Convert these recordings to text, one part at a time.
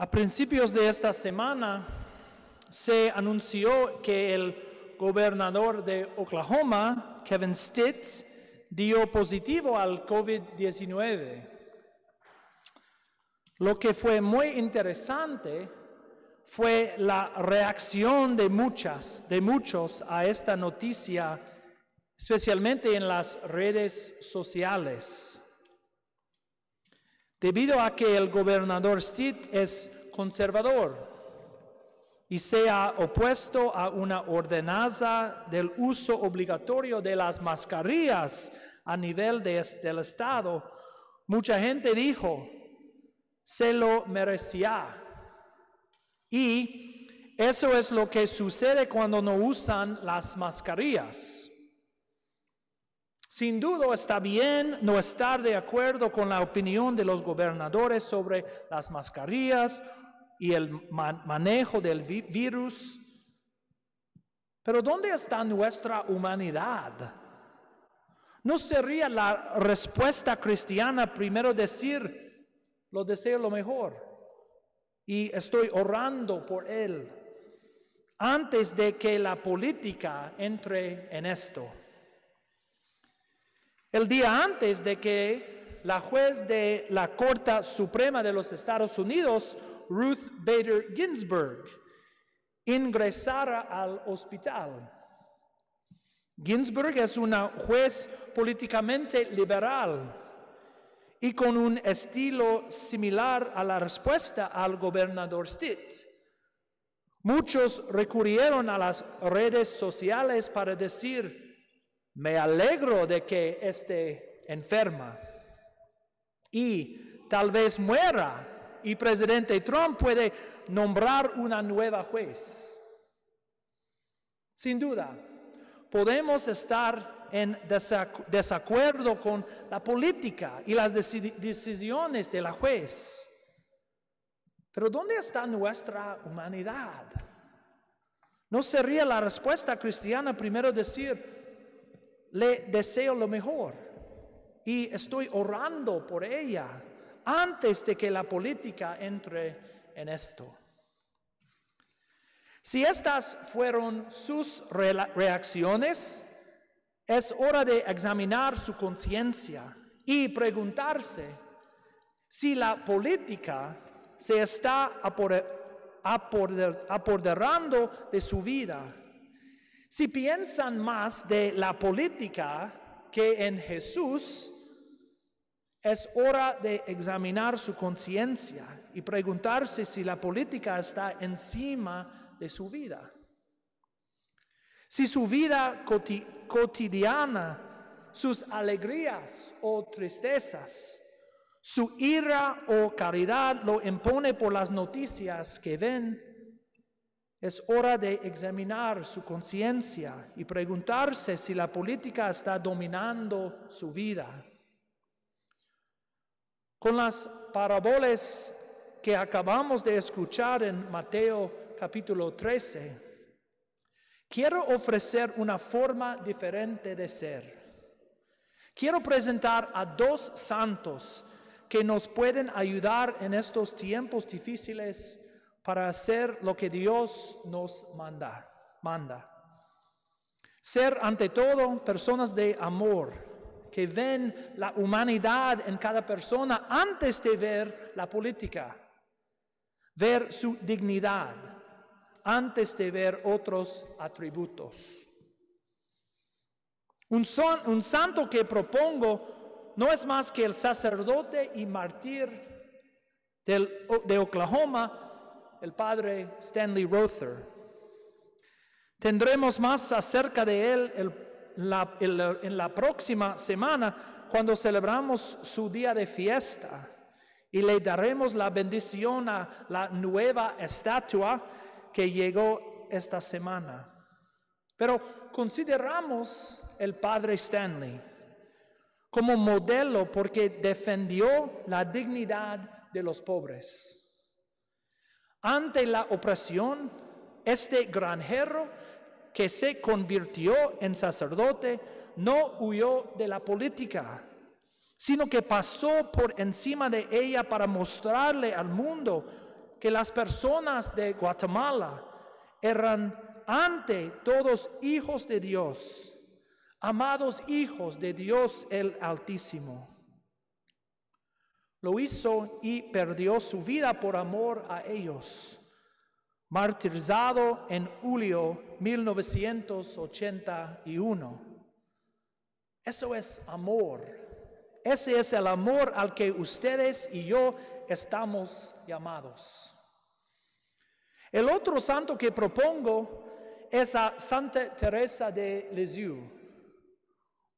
A principios de esta semana se anunció que el gobernador de Oklahoma, Kevin Stitt, dio positivo al COVID-19. Lo que fue muy interesante fue la reacción de muchas, de muchos a esta noticia, especialmente en las redes sociales. Debido a que el gobernador Stitt es conservador y se ha opuesto a una ordenanza del uso obligatorio de las mascarillas a nivel del Estado, mucha gente dijo, se lo merecía. Y eso es lo que sucede cuando no usan las mascarillas. Sin duda está bien no estar de acuerdo con la opinión de los gobernadores sobre las mascarillas y el manejo del virus, pero ¿dónde está nuestra humanidad? ¿No sería la respuesta cristiana primero decir, lo deseo lo mejor y estoy orando por él antes de que la política entre en esto? El día antes de que la juez de la Corte Suprema de los Estados Unidos, Ruth Bader Ginsburg, ingresara al hospital. Ginsburg es una juez políticamente liberal y con un estilo similar a la respuesta al gobernador Stitt. Muchos recurrieron a las redes sociales para decir, me alegro de que esté enferma y tal vez muera y presidente Trump puede nombrar una nueva juez. Sin duda, podemos estar en desacuerdo con la política y las decisiones de la juez. Pero ¿dónde está nuestra humanidad? ¿No sería la respuesta cristiana primero decir, le deseo lo mejor y estoy orando por ella antes de que la política entre en esto. Si estas fueron sus reacciones, es hora de examinar su conciencia y preguntarse si la política se está apoderando de su vida si piensan más de la política que en Jesús, es hora de examinar su conciencia y preguntarse si la política está encima de su vida. Si su vida cotidiana, sus alegrías o tristezas, su ira o caridad lo impone por las noticias que ven es hora de examinar su conciencia y preguntarse si la política está dominando su vida. Con las parábolas que acabamos de escuchar en Mateo capítulo 13, quiero ofrecer una forma diferente de ser. Quiero presentar a dos santos que nos pueden ayudar en estos tiempos difíciles para hacer lo que Dios nos manda. manda. Ser ante todo personas de amor que ven la humanidad en cada persona antes de ver la política, ver su dignidad, antes de ver otros atributos. Un, un santo que propongo no es más que el sacerdote y mártir de Oklahoma, el padre Stanley Rother. Tendremos más acerca de él en la próxima semana cuando celebramos su día de fiesta y le daremos la bendición a la nueva estatua que llegó esta semana. Pero consideramos el padre Stanley como modelo porque defendió la dignidad de los pobres ante la opresión, este granjero que se convirtió en sacerdote no huyó de la política, sino que pasó por encima de ella para mostrarle al mundo que las personas de Guatemala eran ante todos hijos de Dios, amados hijos de Dios el Altísimo. Lo hizo y perdió su vida por amor a ellos. Martirizado en julio 1981. Eso es amor. Ese es el amor al que ustedes y yo estamos llamados. El otro santo que propongo es a Santa Teresa de Lisieux,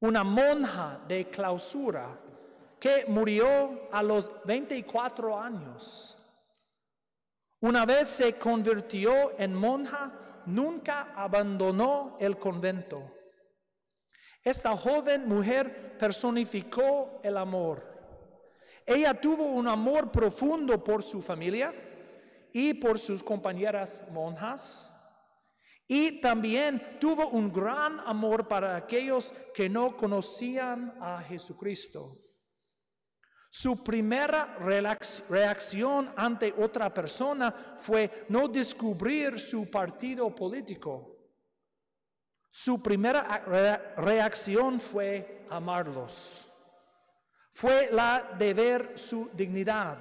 una monja de clausura que murió a los 24 años. Una vez se convirtió en monja, nunca abandonó el convento. Esta joven mujer personificó el amor. Ella tuvo un amor profundo por su familia y por sus compañeras monjas. Y también tuvo un gran amor para aquellos que no conocían a Jesucristo. Su primera reacción ante otra persona fue no descubrir su partido político. Su primera ah, reacción fue amarlos. Fue la de ver su dignidad,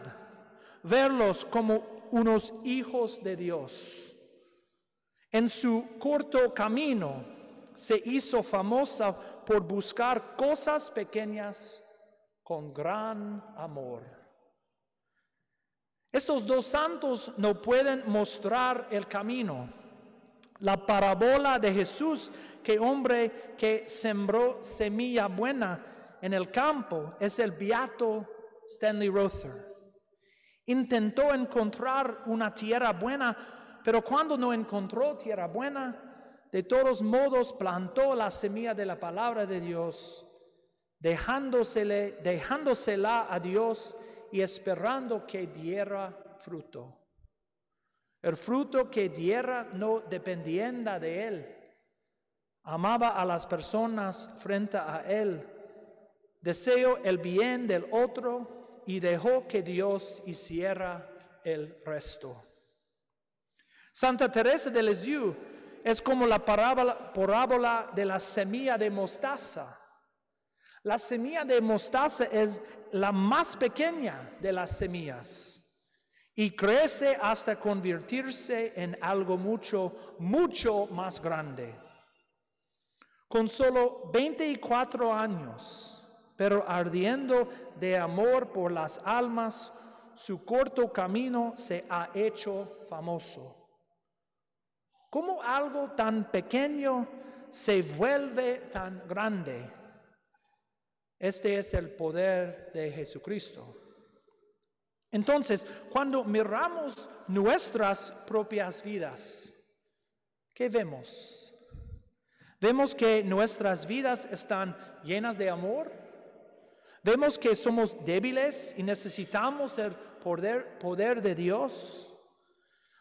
verlos como unos hijos de Dios. En su corto camino se hizo famosa por buscar cosas pequeñas con gran amor. Estos dos santos no pueden mostrar el camino. La parábola de Jesús, que hombre que sembró semilla buena en el campo, es el beato Stanley Rother. Intentó encontrar una tierra buena, pero cuando no encontró tierra buena, de todos modos plantó la semilla de la palabra de Dios dejándosele, dejándosela a Dios y esperando que diera fruto. El fruto que diera no dependiendo de él. Amaba a las personas frente a él. Deseó el bien del otro y dejó que Dios hiciera el resto. Santa Teresa de Lisieux es como la parábola de la semilla de mostaza la semilla de mostaza es la más pequeña de las semillas y crece hasta convertirse en algo mucho, mucho más grande. Con solo 24 años, pero ardiendo de amor por las almas, su corto camino se ha hecho famoso. ¿Cómo algo tan pequeño se vuelve tan grande? Este es el poder de Jesucristo. Entonces, cuando miramos nuestras propias vidas, ¿qué vemos? Vemos que nuestras vidas están llenas de amor. Vemos que somos débiles y necesitamos el poder, de Dios.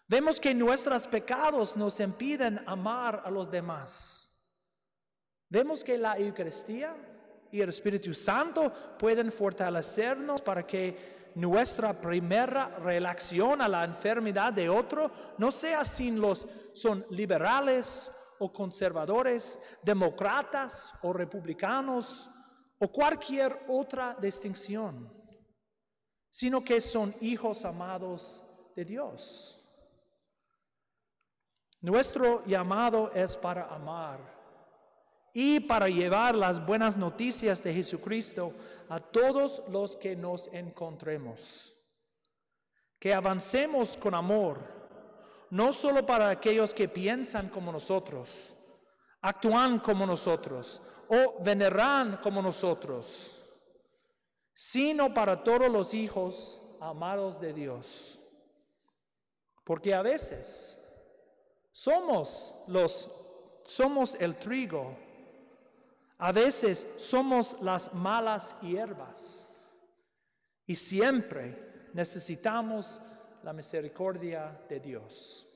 Vemos que nuestros pecados nos impiden amar a los demás. Vemos que la Eucaristía y el Espíritu Santo pueden fortalecernos para que nuestra primera relación a la enfermedad de otro no sea sin los son liberales o conservadores, demócratas o republicanos o cualquier otra distinción, sino que son hijos amados de Dios. Nuestro llamado es para amar y para llevar las buenas noticias de Jesucristo a todos los que nos encontremos. Que avancemos con amor, no solo para aquellos que piensan como nosotros, actúan como nosotros o veneran como nosotros, sino para todos los hijos amados de Dios. Porque a veces somos los somos el trigo a veces somos las malas hierbas y siempre necesitamos la misericordia de Dios.